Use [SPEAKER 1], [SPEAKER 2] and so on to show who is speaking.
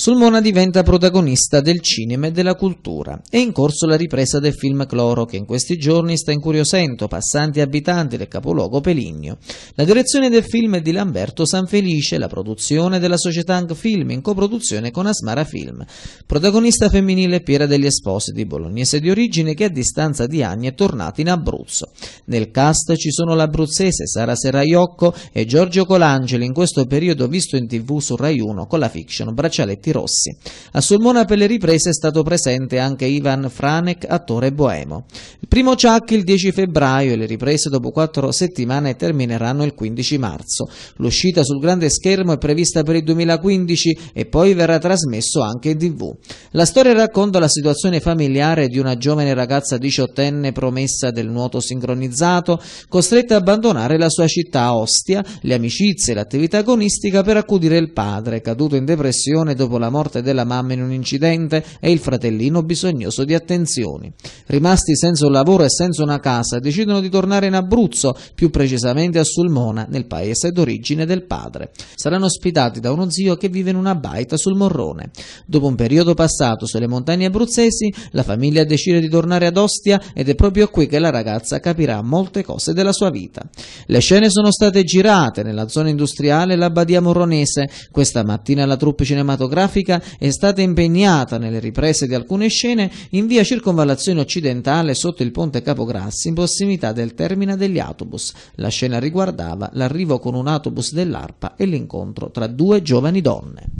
[SPEAKER 1] Sulmona diventa protagonista del cinema e della cultura. È in corso la ripresa del film Cloro, che in questi giorni sta incuriosendo passanti e abitanti del capoluogo Peligno. La direzione del film è di Lamberto Sanfelice, la produzione della società Ang Film in coproduzione con Asmara Film. Protagonista femminile Piera degli Espositi, bolognese di origine, che a distanza di anni è tornata in Abruzzo. Nel cast ci sono l'abruzzese Sara Serraiocco e Giorgio Colangeli, in questo periodo visto in tv su Rai 1 con la fiction Braccialetti vestiti rossi. A Sulmona per le riprese è stato presente anche Ivan Franek, attore boemo. Il primo Chuck il 10 febbraio e le riprese dopo quattro settimane termineranno il 15 marzo. L'uscita sul grande schermo è prevista per il 2015 e poi verrà trasmesso anche in tv. La storia racconta la situazione familiare di una giovane ragazza diciottenne promessa del nuoto sincronizzato, costretta a abbandonare la sua città Ostia, le amicizie e l'attività agonistica per accudire il padre, caduto in depressione dopo la morte della mamma in un incidente e il fratellino bisognoso di attenzioni. Rimasti senza un lavoro e senza una casa, decidono di tornare in Abruzzo, più precisamente a Sulmona, nel paese d'origine del padre. Saranno ospitati da uno zio che vive in una baita sul Morrone. Dopo un periodo passato sulle montagne abruzzesi, la famiglia decide di tornare ad Ostia ed è proprio qui che la ragazza capirà molte cose della sua vita. Le scene sono state girate nella zona industriale La Badia Morronese. Questa mattina la troupe cinematografica cinematografica è stata impegnata nelle riprese di alcune scene in via Circonvallazione Occidentale sotto il ponte Capograssi in prossimità del termine degli autobus. La scena riguardava l'arrivo con un autobus dell'ARPA e l'incontro tra due giovani donne.